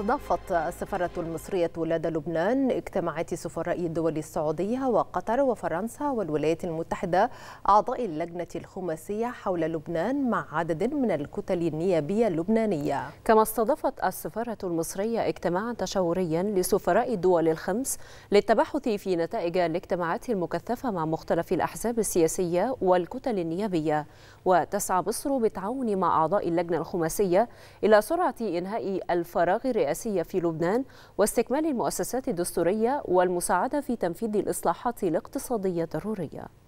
استضافت السفارة المصرية لدى لبنان اجتماعات سفراء الدول السعودية وقطر وفرنسا والولايات المتحدة أعضاء اللجنة الخماسية حول لبنان مع عدد من الكتل النيابية اللبنانية كما استضافت السفارة المصرية اجتماعا تشاوريا لسفراء الدول الخمس للتباحث في نتائج الاجتماعات المكثفة مع مختلف الأحزاب السياسية والكتل النيابية وتسعى مصر بالتعاون مع أعضاء اللجنة الخماسية إلى سرعة إنهاء الفراغ الرئاسي الرئاسية في لبنان واستكمال المؤسسات الدستورية والمساعدة في تنفيذ الإصلاحات الاقتصادية الضرورية